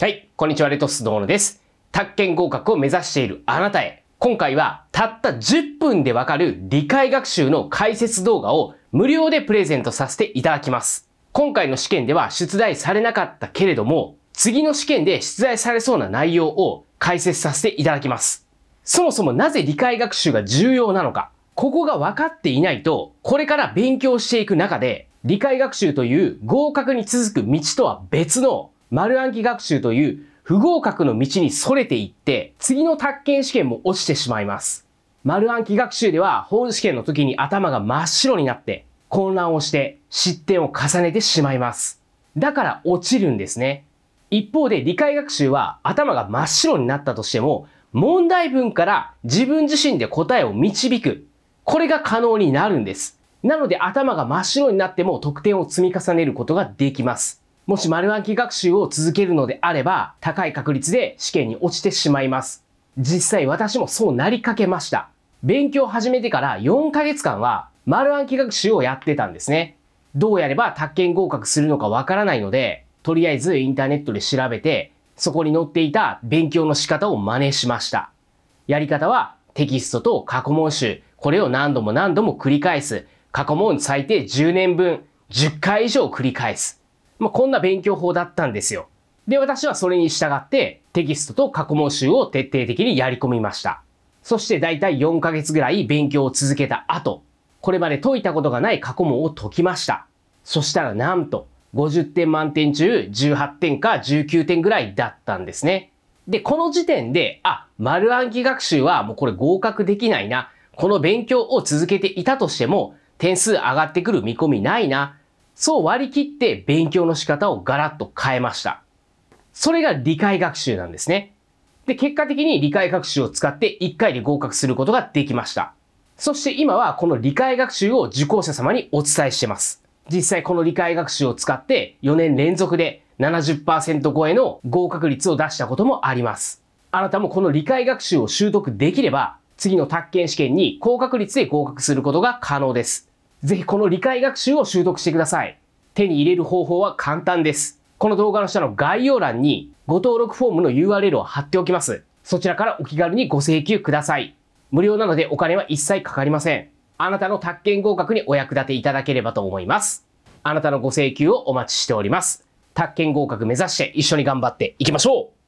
はい、こんにちは、レトスドーです。宅建合格を目指しているあなたへ、今回はたった10分でわかる理解学習の解説動画を無料でプレゼントさせていただきます。今回の試験では出題されなかったけれども、次の試験で出題されそうな内容を解説させていただきます。そもそもなぜ理解学習が重要なのか、ここが分かっていないと、これから勉強していく中で、理解学習という合格に続く道とは別の丸暗記学習という不合格の道に逸れていって、次の宅建試験も落ちてしまいます。丸暗記学習では本試験の時に頭が真っ白になって混乱をして失点を重ねてしまいます。だから落ちるんですね。一方で理解学習は頭が真っ白になったとしても問題文から自分自身で答えを導く。これが可能になるんです。なので頭が真っ白になっても得点を積み重ねることができます。もし丸暗記学習を続けるのであれば、高い確率で試験に落ちてしまいます。実際私もそうなりかけました。勉強を始めてから4ヶ月間は丸暗記学習をやってたんですね。どうやれば宅建合格するのかわからないので、とりあえずインターネットで調べて、そこに載っていた勉強の仕方を真似しました。やり方はテキストと過去問集、これを何度も何度も繰り返す。過去問最低10年分、10回以上繰り返す。まあ、こんな勉強法だったんですよ。で、私はそれに従ってテキストと過去問集を徹底的にやり込みました。そして大体4ヶ月ぐらい勉強を続けた後、これまで解いたことがない過去問を解きました。そしたらなんと、50点満点中18点か19点ぐらいだったんですね。で、この時点で、あ、丸暗記学習はもうこれ合格できないな。この勉強を続けていたとしても、点数上がってくる見込みないな。そう割り切って勉強の仕方をガラッと変えました。それが理解学習なんですね。で、結果的に理解学習を使って1回で合格することができました。そして今はこの理解学習を受講者様にお伝えしてます。実際この理解学習を使って4年連続で70%超えの合格率を出したこともあります。あなたもこの理解学習を習得できれば次の宅建試験に高確率で合格することが可能です。ぜひこの理解学習を習得してください。手に入れる方法は簡単です。この動画の下の概要欄にご登録フォームの URL を貼っておきます。そちらからお気軽にご請求ください。無料なのでお金は一切かかりません。あなたの宅建合格にお役立ていただければと思います。あなたのご請求をお待ちしております。宅建合格目指して一緒に頑張っていきましょう